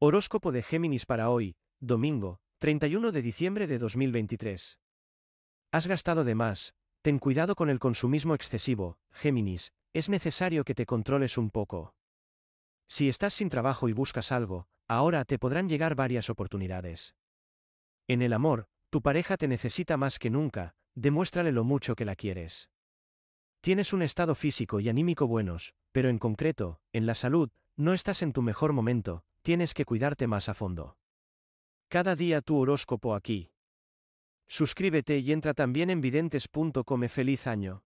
Horóscopo de Géminis para hoy, domingo, 31 de diciembre de 2023. Has gastado de más, ten cuidado con el consumismo excesivo, Géminis, es necesario que te controles un poco. Si estás sin trabajo y buscas algo, ahora te podrán llegar varias oportunidades. En el amor, tu pareja te necesita más que nunca, demuéstrale lo mucho que la quieres. Tienes un estado físico y anímico buenos, pero en concreto, en la salud, no estás en tu mejor momento, Tienes que cuidarte más a fondo. Cada día tu horóscopo aquí. Suscríbete y entra también en videntes.com. Feliz año.